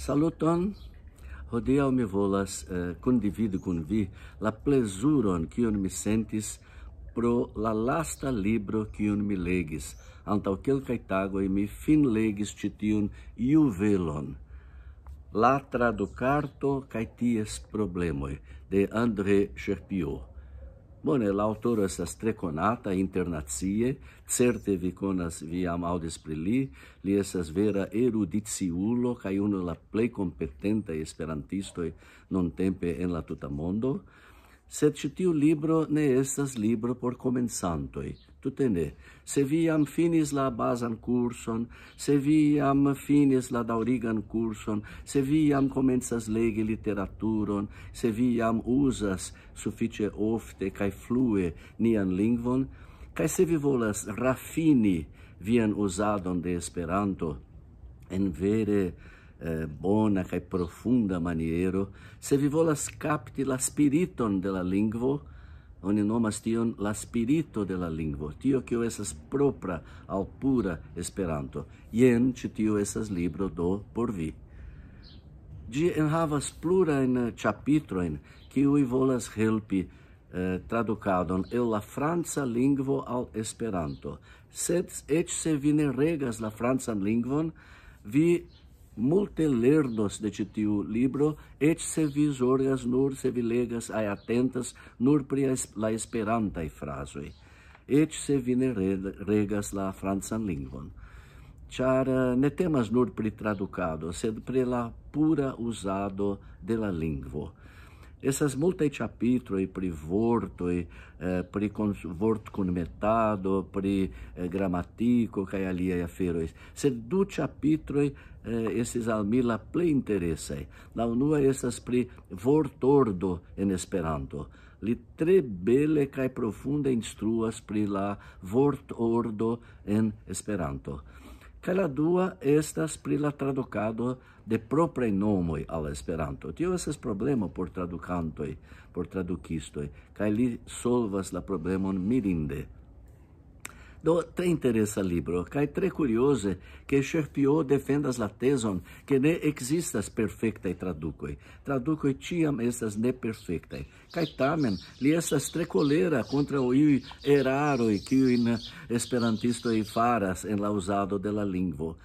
Saluton. Hodiaŭ mi volas eh, kundividi kun vi la plezuron kiun mi sentis pro la lasta libro kiun mi legis. Antaŭ kelkaj tagoj mi fin legis ĉi tiun juvelon. La tradukarto kaj ties problemoj de Andre Cherpiot. Bueno, la autora tre streconata internazie, certe vi conas vi am audis pri li, li esas vera eruditiulo, kai uno la plei competenta e esperantisto non tempe en la tuta mondo. Sed ĉi tiu libro ne estas libro por komencantoj tutte ne. Se vi am finis la basan curson, se vi am finis la daurigan curson, se vi am comenzas legi literaturon, se vi am usas suffice ofte cae flue nian lingvon, cae se vi volas raffini vien usadon de esperanto, en vere eh, bona cae profunda maniero, se vi volas capti la spiriton de la lingvo, Oni nomas tion la spirito de la lingvo, tio kio esas propra al pura esperanto. Jen ĉi tio esas libro do por vi. Ĝi enhavas plurajn ĉapitrojn kiuj volas helpi eh, tradukadon el la franca lingvo al esperanto. Sed eĉ se vi ne regas la francan lingvon, vi multelerdos de titiu libro, et se orgas nur se vilegas atentas, nur la la e frasoi, et se vine regas la franzan lingvon. Char eh, ne temas nur pri traducado, sed pri la pura usado de la lingvo. Essas multaj capítulos, pri vortoj, eh, pri vortkunmetado, pri eh, gramatiko kaj aliaj é aferoj, Se du ĉapitroj eh, esses estis al mi la não interesaj. essas unua estas pri vortordo em Esperanto. Li tre bele kaj profunda instruas pri la vortordo em Esperanto. Kaj la dua estas pri la tradukado de proprei nomoi al Esperanto. Tio eses problemo por tradukantoi, por tradukistoi, kaj li solvas la problemon mirinde. Do tre interessa libro, cai tre curiose, que Sherpio defendas la teson, che ne existas e traducoi. Traducoi ciam estas ne perfectae. Cae tamen, li estas tre colera contra iui eraroi, que o faras en la usado de la lingvo.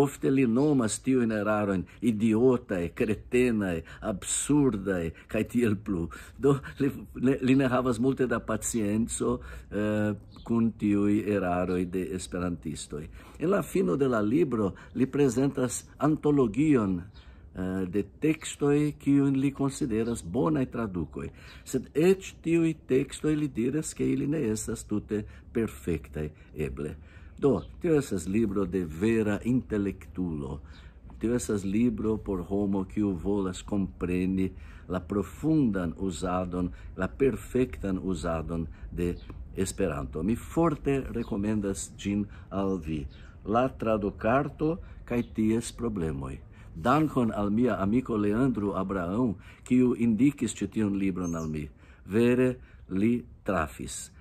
Ofte li nomas tiu in eraroin idiotae, cretenae, absurdae, kai tiel plu. Do, li ne havas multe da pacienzo eh, kun tiu eraroi de esperantistoi. In la fino de la libro, li presentas antologion eh, de textoi, quium li consideras bonae traducoi. Sed et tiu i textoi, li diras, che ili ne estas tute perfectae eble. Do, tio esas libro de vera intelectulo. Tio esas libro por homo kiu volas compreni la profundan usadon, la perfectan usadon de Esperanto. Mi forte recomendas gin al vi. La traducarto kai ties problemoi. Dankon al mia amico Leandro Abraão, kiu indikis citiun libron al mi. Vere li trafis.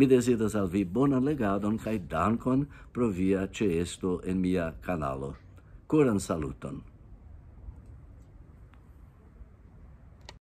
Mi desideras al vi bonan legadon kaj dankon pro via ĉeesto en mia kanalo. Koran saluton.